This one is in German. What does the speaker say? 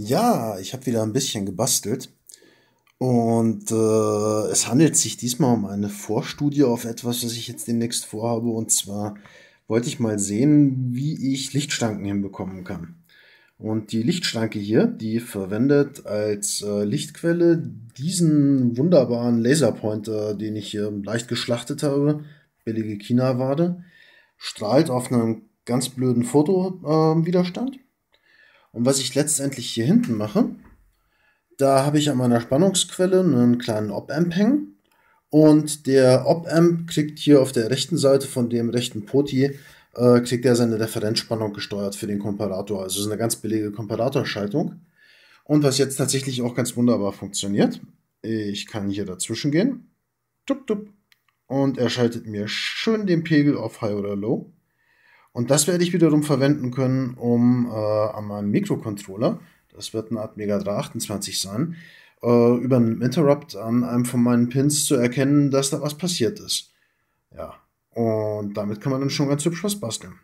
Ja, ich habe wieder ein bisschen gebastelt. Und äh, es handelt sich diesmal um eine Vorstudie auf etwas, was ich jetzt demnächst vorhabe. Und zwar wollte ich mal sehen, wie ich Lichtschranken hinbekommen kann. Und die Lichtschranke hier, die verwendet als äh, Lichtquelle diesen wunderbaren Laserpointer, den ich hier leicht geschlachtet habe, billige China-Wade, strahlt auf einem ganz blöden Fotowiderstand. Äh, Widerstand und was ich letztendlich hier hinten mache, da habe ich an meiner Spannungsquelle einen kleinen Op-Amp hängen. Und der Op-Amp kriegt hier auf der rechten Seite von dem rechten Poti, äh, kriegt er seine Referenzspannung gesteuert für den Komparator. Also so eine ganz billige Komparatorschaltung. Und was jetzt tatsächlich auch ganz wunderbar funktioniert, ich kann hier dazwischen gehen. Tup, tup. Und er schaltet mir schön den Pegel auf High oder Low. Und das werde ich wiederum verwenden können, um äh, an meinem Mikrocontroller, das wird eine Art Mega 328 sein, äh, über einen Interrupt an einem von meinen Pins zu erkennen, dass da was passiert ist. Ja, und damit kann man dann schon ganz hübsch was basteln.